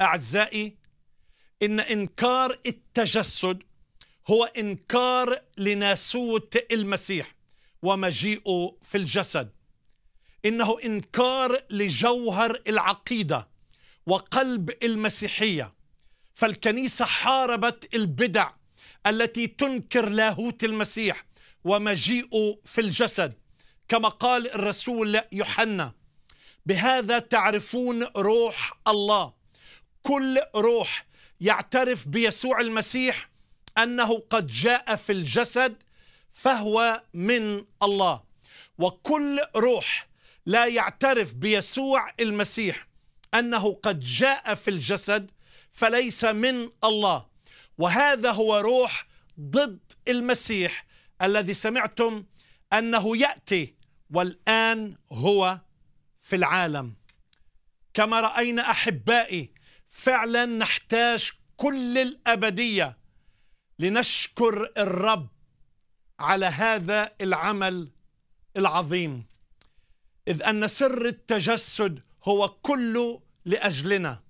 أعزائي إن إنكار التجسد هو إنكار لناسوت المسيح ومجيئه في الجسد إنه إنكار لجوهر العقيدة وقلب المسيحية فالكنيسة حاربت البدع التي تنكر لاهوت المسيح ومجيئه في الجسد كما قال الرسول يوحنا بهذا تعرفون روح الله كل روح يعترف بيسوع المسيح انه قد جاء في الجسد فهو من الله وكل روح لا يعترف بيسوع المسيح انه قد جاء في الجسد فليس من الله وهذا هو روح ضد المسيح الذي سمعتم انه ياتي والان هو في العالم كما راينا احبائي فعلا نحتاج كل الابديه لنشكر الرب على هذا العمل العظيم اذ ان سر التجسد هو كله لاجلنا